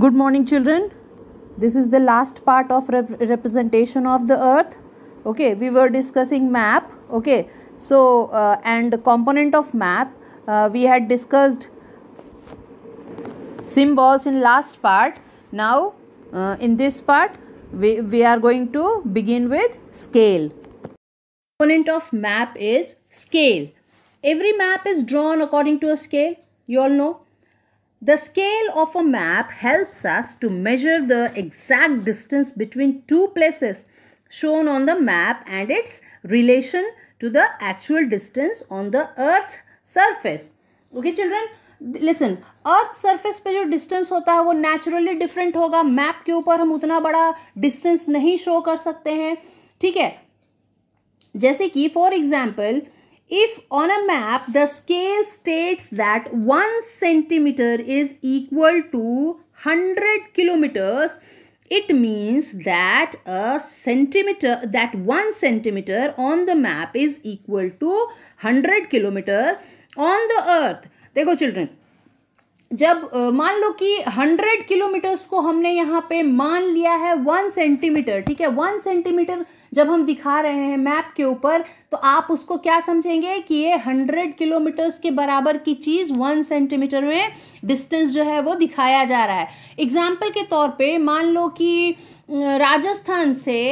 Good morning children. This is the last part of rep representation of the earth. Okay, we were discussing map. Okay, so uh, and component of map uh, we had discussed symbols in last part. Now uh, in this part we, we are going to begin with scale. Component of map is scale. Every map is drawn according to a scale. You all know The scale of a map helps us to measure the exact distance between two places shown on the map and its relation to the actual distance on the earth surface. Okay children, listen. Earth surface पे जो distance होता है वो naturally different होगा map के ऊपर हम उतना बड़ा डिस्टेंस नहीं शो कर सकते हैं ठीक है जैसे कि for example If on a map the scale states that 1 centimeter is equal to 100 kilometers, it means that a centimeter, that 1 centimeter on the map is equal to 100 kilometer on the earth. They go children. जब मान लो कि hundred kilometres को हमने यहाँ पे मान लिया है वन सेंटीमीटर ठीक है वन सेंटीमीटर जब हम दिखा रहे हैं मैप के ऊपर तो आप उसको क्या समझेंगे कि ये हंड्रेड किलोमीटर्स के बराबर की चीज़ वन सेंटीमीटर में डिस्टेंस जो है वो दिखाया जा रहा है एग्जाम्पल के तौर पे मान लो कि राजस्थान से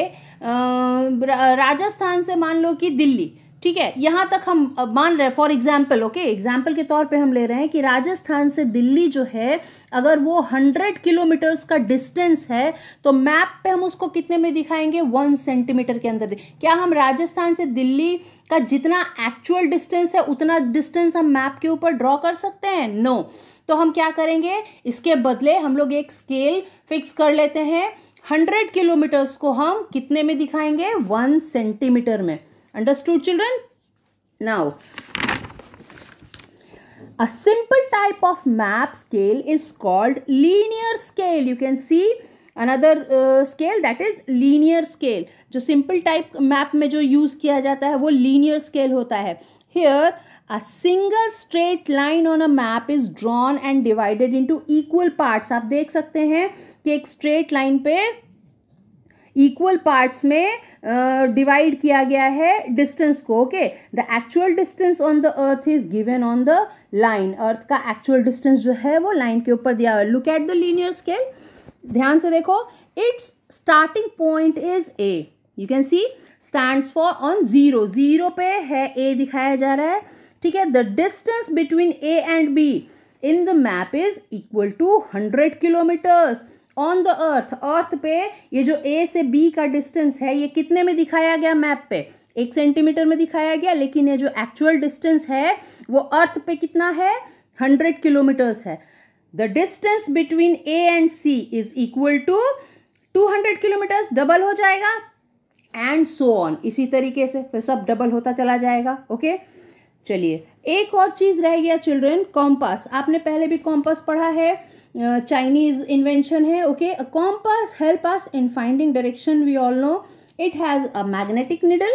राजस्थान से मान लो कि दिल्ली ठीक है यहाँ तक हम मान रहे हैं फॉर एग्जाम्पल ओके एग्जाम्पल के तौर पे हम ले रहे हैं कि राजस्थान से दिल्ली जो है अगर वो हंड्रेड किलोमीटर्स का डिस्टेंस है तो मैप पे हम उसको कितने में दिखाएंगे वन सेंटीमीटर के अंदर क्या हम राजस्थान से दिल्ली का जितना एक्चुअल डिस्टेंस है उतना डिस्टेंस हम मैप के ऊपर ड्रॉ कर सकते हैं नो no. तो हम क्या करेंगे इसके बदले हम लोग एक स्केल फिक्स कर लेते हैं हंड्रेड किलोमीटर्स को हम कितने में दिखाएंगे वन सेंटीमीटर में Understood children? Now, a simple type of map scale is called linear scale. You can see another scale that is linear scale जो सिंपल टाइप मैप में जो यूज किया जाता है वो लीनियर स्केल होता है here a single straight line on a map is drawn and divided into equal parts आप देख सकते हैं कि एक स्ट्रेट लाइन पे इक्वल पार्ट्स में डिवाइड uh, किया गया है डिस्टेंस को okay the actual distance on the earth is given on the line earth का एक्चुअल डिस्टेंस जो है वो लाइन के ऊपर दिया हुआ है look at the linear scale ध्यान से देखो it's starting point is A you can see stand for on zero zero पे है ए दिखाया जा रहा है ठीक है the distance between A and B in the map is equal to hundred kilometres on the earth earth पे ये जो ए से बी का डिस्टेंस है ये कितने में दिखाया गया मैप पे एक सेंटीमीटर में दिखाया गया लेकिन ये जो एक्चुअल डिस्टेंस है वो अर्थ पे कितना है हंड्रेड किलोमीटर्स है the distance between A and C is equal to two hundred kilometres double हो जाएगा एंड सो ऑन इसी तरीके से फिर सब डबल होता चला जाएगा ओके okay? चलिए एक और चीज़ रह गया चिल्ड्रेन कॉम्पास आपने पहले भी कॉम्पास पढ़ा है चाइनीज इन्वेंशन है okay compass help us in finding direction we all know it has a magnetic needle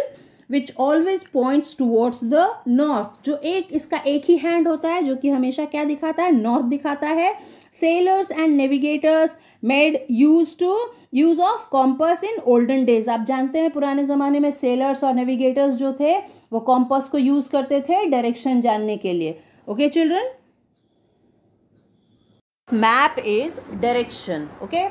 which always points towards the north जो एक इसका एक ही हैंड होता है जो कि हमेशा क्या दिखाता है नॉर्थ दिखाता है sailors and navigators made use to use of compass in olden days आप जानते हैं पुराने ज़माने में सेलर्स और नेविगेटर्स जो थे वो कॉम्पस को यूज़ करते थे डायरेक्शन जानने के लिए okay okay, children Map is direction. Okay.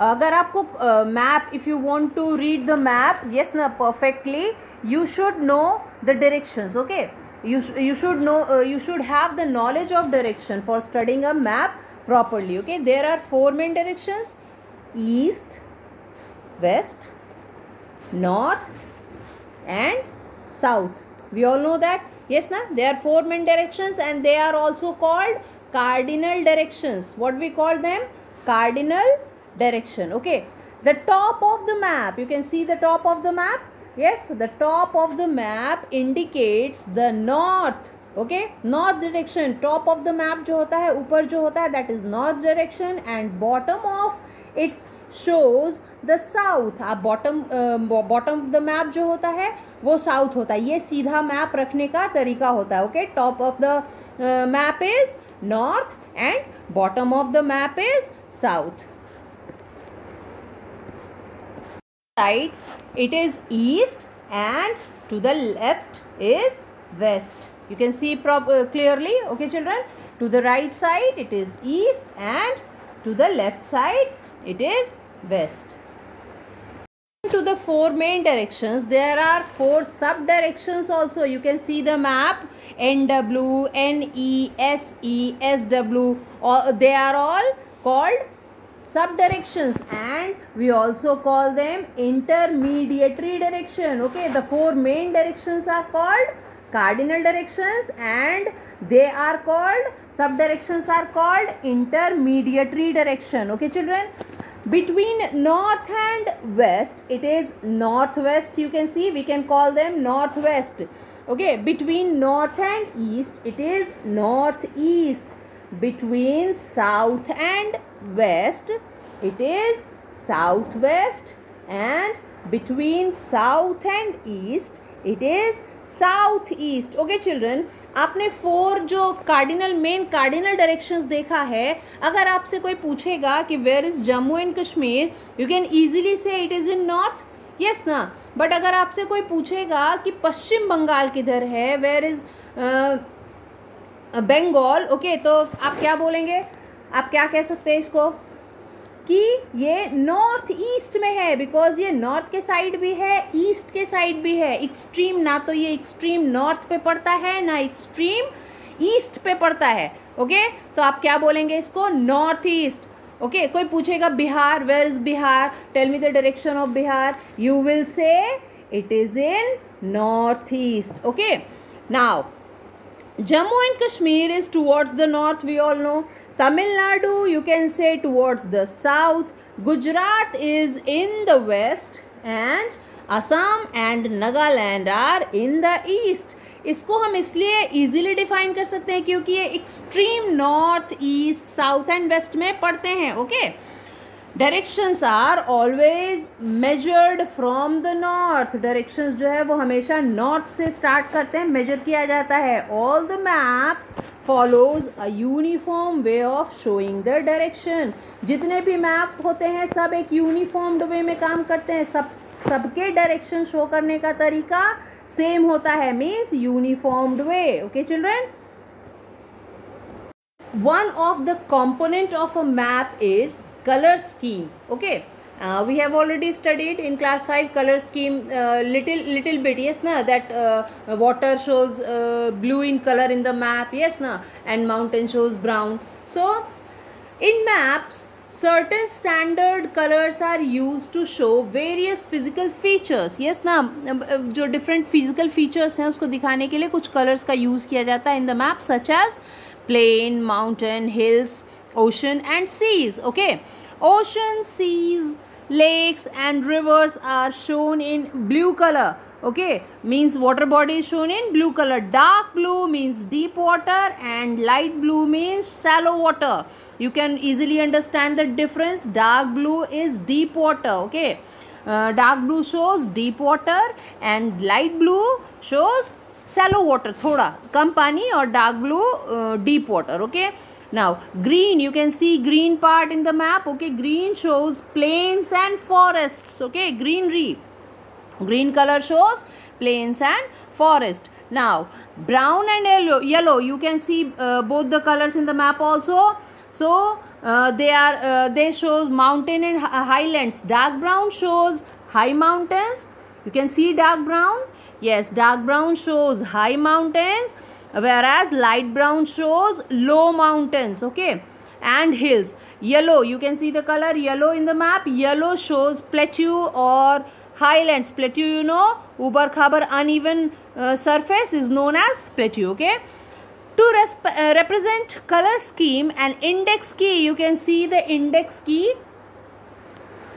अगर आपको map if you want to read the map yes ना perfectly you should know the you should know you should have the knowledge of direction for studying a map properly okay there are four main directions east west north and south we all know that yes na there are four main directions and they are also called cardinal directions what we call them cardinal direction okay the top of the map you can see the top of the map yes the top of the map indicates the north okay north direction top of the map जो होता है ऊपर जो होता है that is north direction and bottom of it's shows the south आप bottom bottom the map जो होता है वो साउथ होता है ये सीधा मैप रखने का तरीका होता है of the uh, map is uh, north and bottom of the map is south. Side it is east and to the left is west. You can see uh, clearly okay children to the right side it is east and to the left side it is west to the four main directions there are four sub directions also you can see the map nw ne se sw they are all called sub directions and we also call them intermediary direction okay the four main directions are called cardinal directions and they are called sub directions are called intermediary direction okay children between north and west it is northwest you can see we can call them northwest okay between north and east it is northeast between south and west it is southwest and between south and east it is southeast okay children आपने four जो cardinal main cardinal directions देखा है अगर आपसे कोई पूछेगा कि where is Jammu and Kashmir you can easily say it is in north yes ना बट अगर आपसे कोई पूछेगा कि पश्चिम बंगाल किधर है वेयर इज़ बंगाल ओके तो आप क्या बोलेंगे आप क्या कह सकते हैं इसको कि ये नॉर्थ ईस्ट में है बिकॉज ये नॉर्थ के साइड भी है ईस्ट के साइड भी है एक्सट्रीम ना तो ये एक्सट्रीम नॉर्थ पे पड़ता है ना एक्सट्रीम ईस्ट पे पड़ता है ओके okay? तो आप क्या बोलेंगे इसको नॉर्थ ईस्ट ओके कोई पूछेगा Bihar where is Bihar tell me the direction of Bihar you will say it is in north east okay now Jammu and Kashmir is towards the north we all know Tamil you can say towards the south, Gujarat is in the west and Assam and Nagaland are in the east. इसको हम इसलिए easily define कर सकते हैं क्योंकि ये extreme north east south and west में पड़ते हैं okay directions are always measured from the north directions जो है वो हमेशा नॉर्थ से स्टार्ट करते हैं मेजर किया जाता है all the maps follows a uniform way of showing the direction जितने भी मैप होते हैं सब एक यूनिफॉर्म्ड वे में काम करते हैं सब सबके डायरेक्शन शो करने का तरीका सेम होता है means uniformed way okay children one of the component of a map is colour scheme okay Uh, we have already studied in class 5 color scheme uh, little little bit yes na that uh, water shows uh, blue in color in the map yes na and mountain shows brown so in maps certain standard colors are used to show various physical features yes na jo different physical features hain usko dikhane ke liye kuch colors ka use kiya jata है in the map such as plain mountain hills ocean and seas okay ocean seas lakes and rivers are shown in blue color okay means water body is shown in blue color dark blue means deep water and light blue means shallow water you can easily understand the difference dark blue is deep water okay uh, dark blue shows deep water and light blue shows shallow water thoda kam pani or dark blue uh, deep water okay now green you can see green part in the map okay green shows plains and forests okay greenery green color shows plains and forest now brown and yellow yellow you can see uh, both the colors in the map also so uh, they are uh, they shows mountain and highlands dark brown shows high mountains you can see dark brown yes dark brown shows high mountains whereas light brown shows low mountains okay and hills yellow you can see the color yellow in the map yellow shows plateau or highlands plateau you know uber khabar uneven uh, surface is known as plateau okay to uh, represent color scheme and index key you can see the index key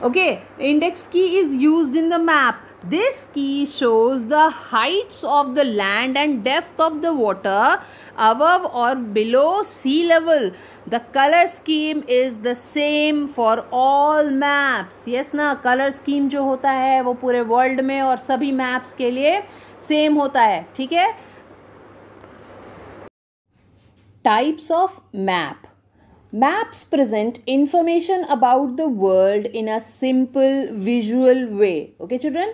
okay index key is used in the map this key shows the heights of the land and depth of the water above और below sea level the colour scheme is the same for all maps yes ना colour scheme जो होता है वो पूरे world में और सभी मैप्स के लिए सेम होता है ठीक है types of map maps present information about the world in a simple visual way okay children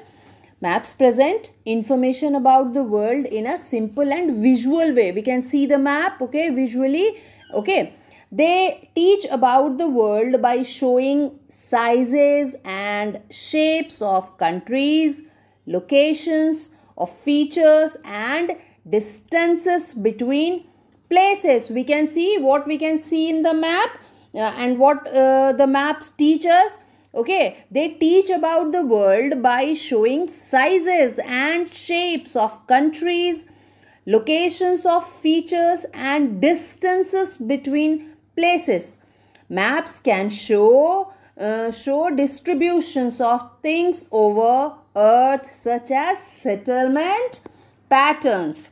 Maps present information about the world in a simple and visual way. We can see the map, okay, visually, okay. They teach about the world by showing sizes and shapes of countries, locations, of features and distances between places. We can see what we can see in the map uh, and what uh, the maps teach us Okay, they teach about the world by showing sizes and shapes of countries, locations of features, and distances between places. Maps can show uh, show distributions of things over earth such as settlement patterns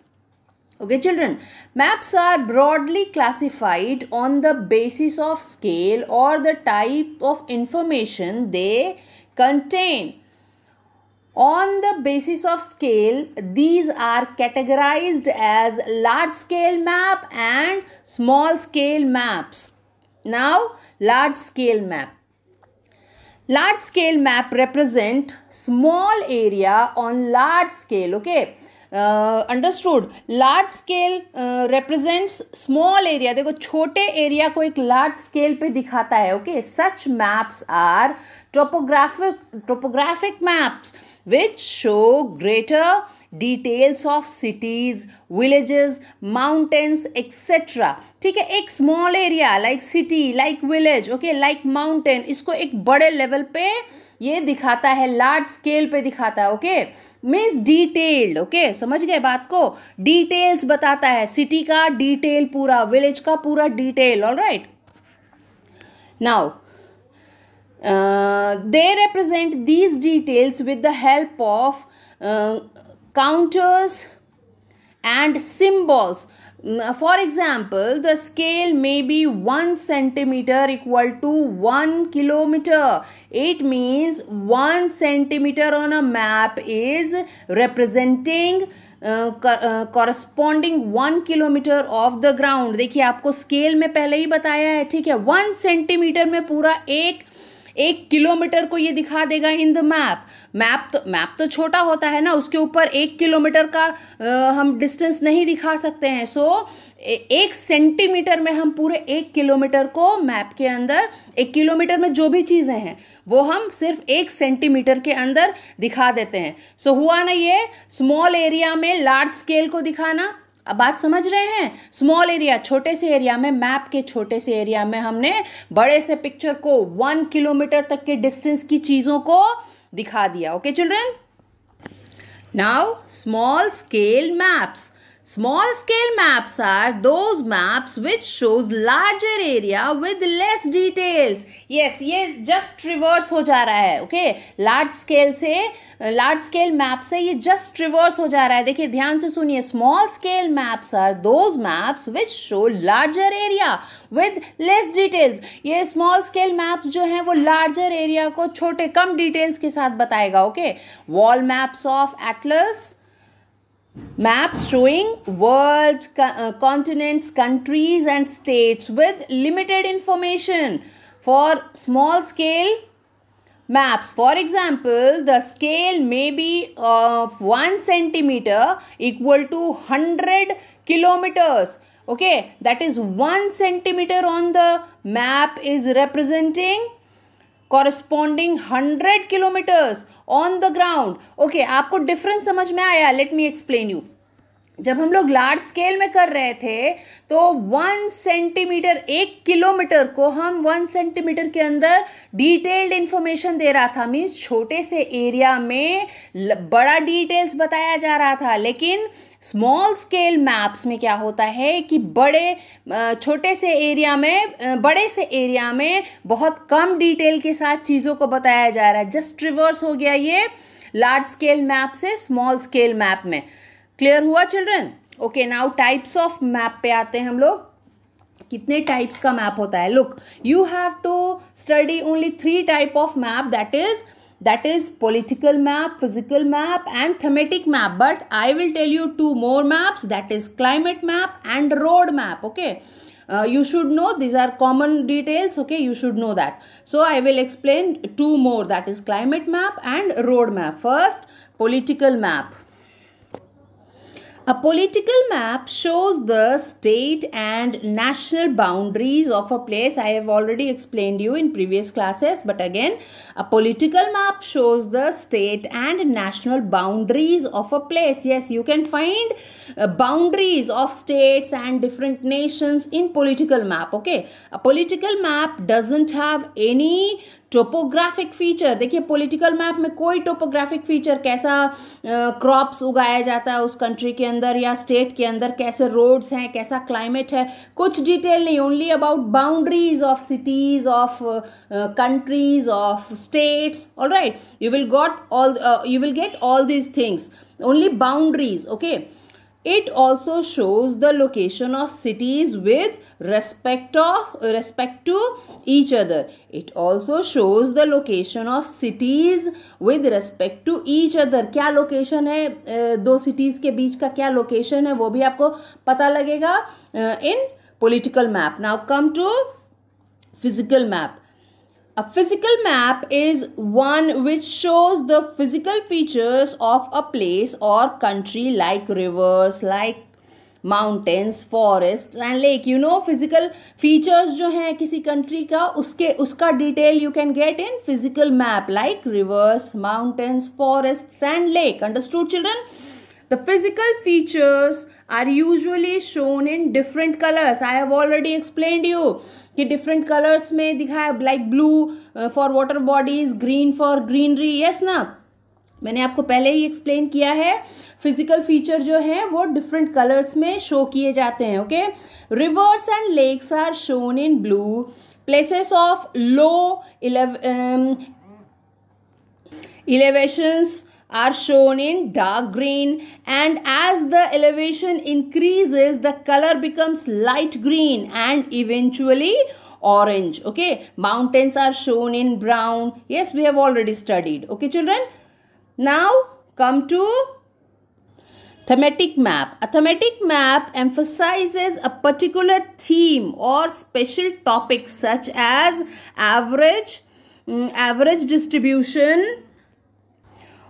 Okay, children, maps are broadly classified on the basis of scale or the type of information they contain. On the basis of scale, these are categorized as large scale map and small scale maps. Now, large scale map. Large scale map represent small area on large scale, okay understood large scale represents small area देखो छोटे area को एक large scale पे दिखाता है okay such maps are topographic topographic maps which show greater details of cities villages mountains etcetera ठीक है एक small area like city like village okay like mountain इसको एक बड़े लेवल पे ये दिखाता है लार्ज स्केल पे दिखाता है okay okay? Means detailed okay समझ गए बात को डिटेल्स बताता है सिटी का डिटेल पूरा विलेज का पूरा detail all right now they represent these details with the help of contours and symbols for example the scale may be one centimetre equal to one kilometre it means one centimetre on a map is representing corresponding one kilometre of the ground देखिए आपको scale में पहले ही बताया है ठीक है one centimetre में पूरा एक एक किलोमीटर को ये दिखा देगा इन द मैप मैप तो मैप तो छोटा होता है ना उसके ऊपर एक किलोमीटर का आ, हम डिस्टेंस नहीं दिखा सकते हैं सो so, एक सेंटीमीटर में हम पूरे एक किलोमीटर को मैप के अंदर एक किलोमीटर में जो भी चीज़ें हैं वो हम सिर्फ एक सेंटीमीटर के अंदर दिखा देते हैं सो so, हुआ ना ये स्मॉल एरिया में लार्ज स्केल को दिखाना अब बात समझ रहे हैं स्मॉल एरिया छोटे से एरिया में मैप के छोटे से एरिया में हमने बड़े से पिक्चर को वन किलोमीटर तक के डिस्टेंस की चीज़ों को दिखा दिया okay children now small scale maps Small scale maps are those maps which shows larger area with less details. Yes, ये just traverse हो जा रहा है ओके लार्ज स्केल से लार्ज स्केल मैप से ये just traverse हो जा रहा है देखिए ध्यान से सुनिए small scale maps are those maps which show larger area with less details. ये small scale maps जो हैं वो larger area को छोटे कम details के साथ बताएगा okay wall maps of atlas Maps showing world, co- uh, continents, countries, and states with limited information for small scale maps. For example, the scale may be of 1 centimeter equal to 100 kilometers. Okay, that is 1 centimeter on the map is representing corresponding hundred kilometres on the ground okay आपको difference समझ में आया let me explain you जब हम लोग large scale में कर रहे थे तो वन सेंटीमीटर एक किलोमीटर को हम वन सेंटीमीटर के अंदर डिटेल्ड इन्फॉर्मेशन दे रहा था मीन्स छोटे से एरिया में बड़ा डिटेल्स बताया जा रहा था लेकिन स्मॉल स्केल मैप्स में क्या होता है कि बड़े छोटे से एरिया में बड़े से एरिया में बहुत कम डिटेल के साथ चीज़ों को बताया जा रहा है जस्ट रिवर्स हो गया ये लार्ज स्केल मैप से स्मॉल स्केल मैप में क्लियर हुआ children okay now types of map पे आते हैं हम लोग कितने टाइप्स का मैप होता है look you have to study only three type of map that is that is political map physical map and thematic map but I will tell you two more maps that is climate map and road map okay you should know these are common details okay you should know that so I will explain two more that is climate map and road map first political map A political map shows the state and national boundaries of a place. I have already explained you in previous classes, but again, a political map shows the state and national boundaries of a place. Yes, you can find uh, boundaries of states and different nations in political map. Okay, a political map doesn't have any topographic feature देखिए political map में कोई topographic feature कैसा crops उगाया जाता है उस country के अंदर या स्टेट के अंदर कैसे रोड्स हैं कैसा क्लाइमेट है कुछ डिटेल नहीं only about boundaries of cities of countries of states all right you will got all you will get all these things only boundaries okay it also shows the location of cities with respect of respect to each other it also shows the location of cities with respect to each other क्या location है दो cities के बीच का क्या location है वो भी आपको पता लगेगा in political map now come to physical map A physical map is one which shows the physical features of a place or country like rivers, like mountains forest and lake you know physical features जो हैं किसी country का उसके उसका detail you can get in physical map like rivers mountains forest and lake understood children The physical features are usually shown in different colors. I have already explained you ki different colors में दिखाया like blue uh, for water bodies, green for greenery, yes na मैंने आपको पहले ही explain किया है physical feature जो है वो डिफरेंट कलर्स में शो किए जाते हैं okay rivers and lakes are shown in blue places of low elevations are shown in dark green and as the elevation increases the color becomes light green and eventually orange okay mountains are shown in brown yes we have already studied okay children now come to thematic map a thematic map emphasizes a particular theme or special topic such as average mm, average distribution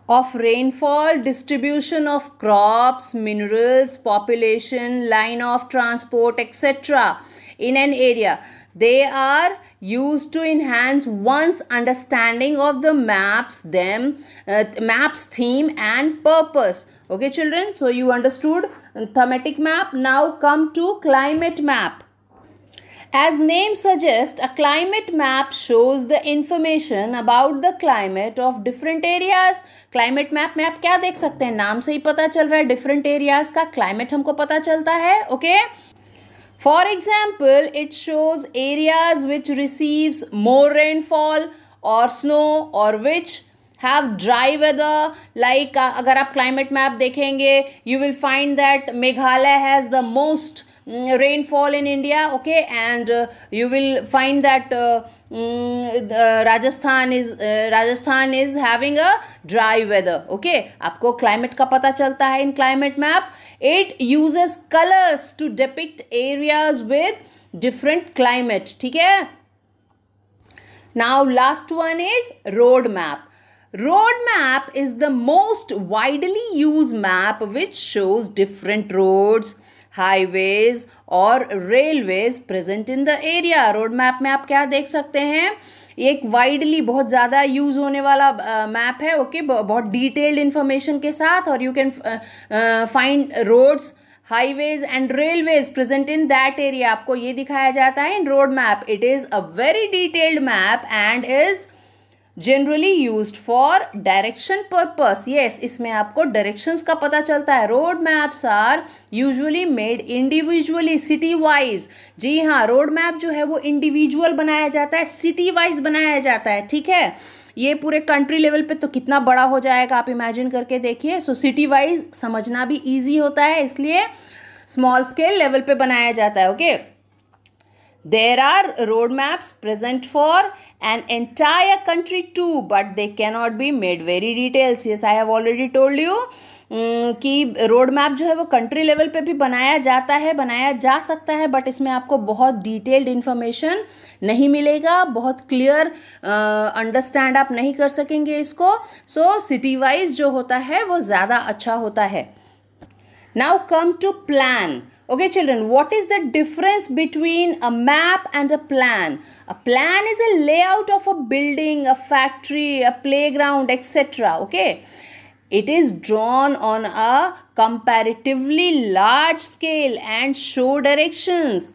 of rainfall, distribution of crops, minerals, population, line of transport, etc. in an area. They are used to enhance one's understanding of the maps, them, uh, maps theme and purpose. Okay children, so you understood thematic map. Now come to climate map. As name suggests, a climate map shows the information about the climate of different areas. Climate map में आप क्या देख सकते हैं नाम से ही पता चल रहा है different areas का climate हमको पता चलता है okay? For example, it shows areas which receives more rainfall or snow or which have dry weather. Like uh, अगर आप climate map देखेंगे you will find that Meghalaya has the most Mm, rainfall in India, okay, and uh, you will find that uh, mm, uh, Rajasthan is Rajasthan is having a dry weather, okay. आपको climate का पता चलता है in climate map. It uses colors to depict areas with different climate, ठीक है? Now last one is road map. Road map is the most widely used map which shows different roads. Highways और railways present in the area road map में आप क्या देख सकते हैं एक वाइडली बहुत ज़्यादा यूज होने वाला मैप है ओके okay? बहुत डिटेल्ड इन्फॉर्मेशन के साथ और you can find roads highways and railways present in that area आपको ये दिखाया जाता है in road map it is a very detailed map and is generally use for direction purpose yes इसमें आपको डायरेक्शन का पता चलता है road maps are usually made individually city wise जी हाँ रोड मैप जो है वो इंडिविजुअल बनाया जाता है सिटी वाइज बनाया जाता है ठीक है ये पूरे कंट्री लेवल पे तो कितना बड़ा हो जाएगा आप इमेजिन करके देखिए सो सिटी वाइज समझना भी ईजी होता है इसलिए स्मॉल स्केल लेवल पे बनाया जाता है okay okay? There are roadmaps present for an entire country too, but they cannot be made very details. Yes, I have already told you. Mm, कि रोड मैप जो है वो कंट्री लेवल पे भी बनाया जाता है बनाया जा सकता है बट इसमें आपको बहुत डिटेल्ड इन्फॉर्मेशन नहीं मिलेगा बहुत क्लियर अंडरस्टैंड आप नहीं कर सकेंगे इसको सो सिटी वाइज जो होता है वो ज़्यादा अच्छा होता है Now come to plan. Okay children, what is the difference between a map and a plan? A plan is a layout of a building, a factory, a playground, etc. Okay. It is drawn on a comparatively large scale and show directions.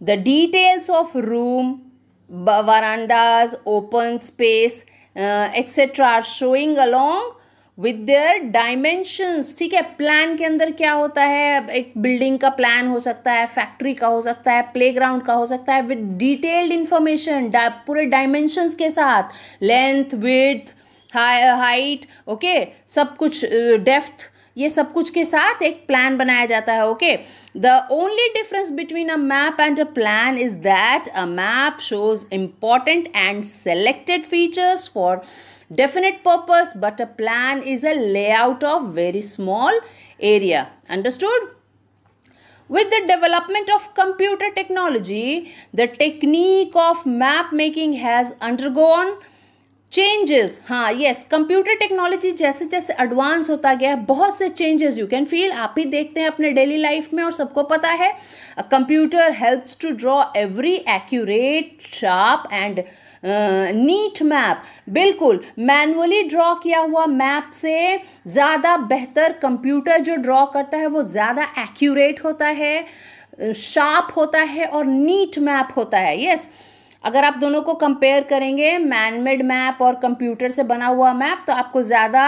The details of room, verandas, open space, uh, etc. are showing along with their dimensions ठीक है plan के अंदर क्या होता है एक building का plan हो सकता है फैक्ट्री का हो सकता है प्ले ग्राउंड का हो सकता है विद डिटेल्ड इंफॉर्मेशन पूरे डायमेंशंस के साथ लेंथ विथ हाइट ओके सब कुछ डेप्थ uh, ये सब कुछ के साथ एक प्लान बनाया जाता है okay the only difference between a map and a plan is that a map shows important and selected features for definite purpose but a plan is a layout of very small area. Understood? With the development of computer technology, the technique of map making has undergone changes हाँ yes computer technology जैसे जैसे advance होता गया है बहुत से changes you can feel आप ही देखते हैं अपने डेली लाइफ में और सबको पता है computer helps to draw every accurate sharp and neat map बिल्कुल मैनुअली ड्रॉ किया हुआ मैप से ज़्यादा बेहतर कंप्यूटर जो ड्रॉ करता है वो ज़्यादा एक्यूरेट होता है शार्प होता है और नीट मैप होता है यस yes? अगर आप दोनों को कंपेयर करेंगे मैनमेड मैप और कंप्यूटर से बना हुआ मैप तो आपको ज़्यादा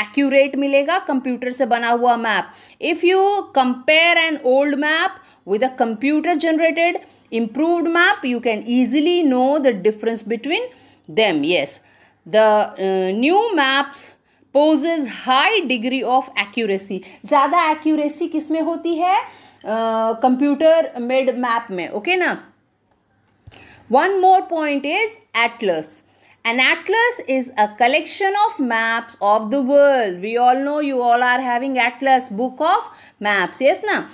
एक्यूरेट मिलेगा कंप्यूटर से बना हुआ map if you compare an old map with a computer generated improved map you can easily know the difference between them yes the new maps poses poses high degree of accuracy ज़्यादा accuracy किस में होती है computer made map में okay okay ना One more point is atlas. An atlas is a collection of maps of the world. We all know you all are having atlas book of maps. Yes, na?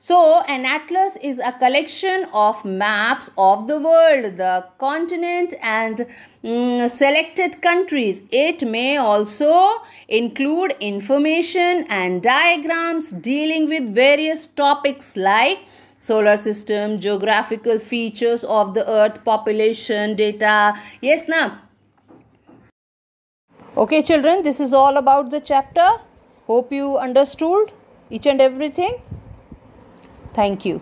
So, an atlas is a collection of maps of the world, the continent and mm, selected countries. It may also include information and diagrams dealing with various topics like solar system, geographical features of the earth, population data. Yes, now. Okay, children, this is all about the chapter. Hope you understood each and everything. Thank you.